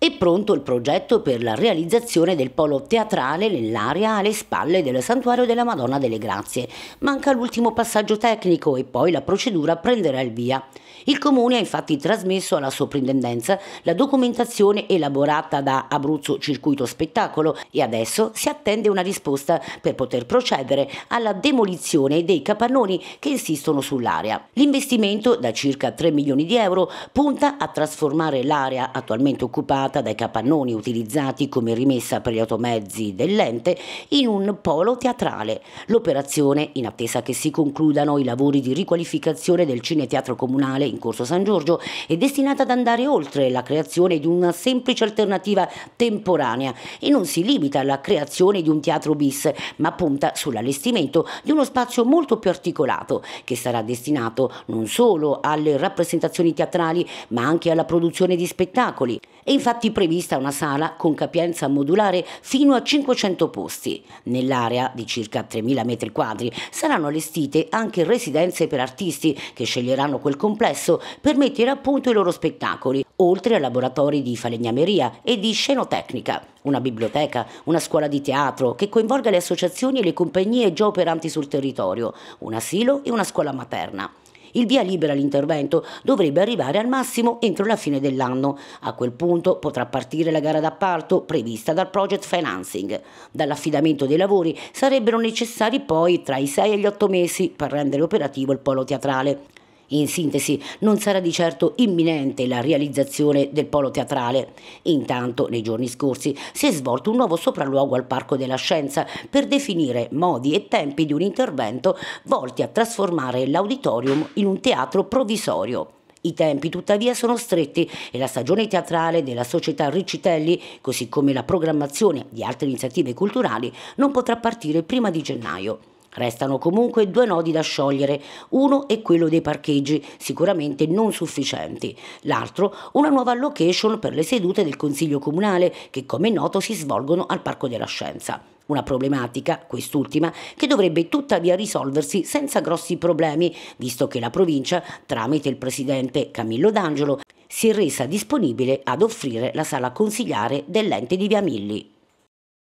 È pronto il progetto per la realizzazione del polo teatrale nell'area alle spalle del Santuario della Madonna delle Grazie. Manca l'ultimo passaggio tecnico e poi la procedura prenderà il via. Il Comune ha infatti trasmesso alla Soprintendenza la documentazione elaborata da Abruzzo Circuito Spettacolo e adesso si attende una risposta per poter procedere alla demolizione dei capannoni che insistono sull'area. L'investimento da circa 3 milioni di euro punta a trasformare l'area attualmente occupata realizzata dai capannoni utilizzati come rimessa per gli automezzi dell'ente in un polo teatrale. L'operazione, in attesa che si concludano i lavori di riqualificazione del Cineteatro Comunale in Corso San Giorgio, è destinata ad andare oltre la creazione di una semplice alternativa temporanea e non si limita alla creazione di un teatro bis, ma punta sull'allestimento di uno spazio molto più articolato che sarà destinato non solo alle rappresentazioni teatrali ma anche alla produzione di spettacoli. E infatti infatti prevista una sala con capienza modulare fino a 500 posti. Nell'area di circa 3.000 metri quadri saranno allestite anche residenze per artisti che sceglieranno quel complesso per mettere a punto i loro spettacoli, oltre a laboratori di falegnameria e di scenotecnica, una biblioteca, una scuola di teatro che coinvolga le associazioni e le compagnie già operanti sul territorio, un asilo e una scuola materna. Il via libera all'intervento dovrebbe arrivare al massimo entro la fine dell'anno. A quel punto potrà partire la gara d'appalto prevista dal project financing. Dall'affidamento dei lavori sarebbero necessari poi tra i 6 e gli 8 mesi per rendere operativo il polo teatrale. In sintesi, non sarà di certo imminente la realizzazione del polo teatrale. Intanto, nei giorni scorsi, si è svolto un nuovo sopralluogo al Parco della Scienza per definire modi e tempi di un intervento volti a trasformare l'auditorium in un teatro provvisorio. I tempi tuttavia sono stretti e la stagione teatrale della società Riccitelli, così come la programmazione di altre iniziative culturali, non potrà partire prima di gennaio. Restano comunque due nodi da sciogliere, uno è quello dei parcheggi, sicuramente non sufficienti, l'altro una nuova location per le sedute del Consiglio Comunale che come è noto si svolgono al Parco della Scienza. Una problematica, quest'ultima, che dovrebbe tuttavia risolversi senza grossi problemi, visto che la provincia, tramite il presidente Camillo D'Angelo, si è resa disponibile ad offrire la sala consigliare dell'ente di Via Milli.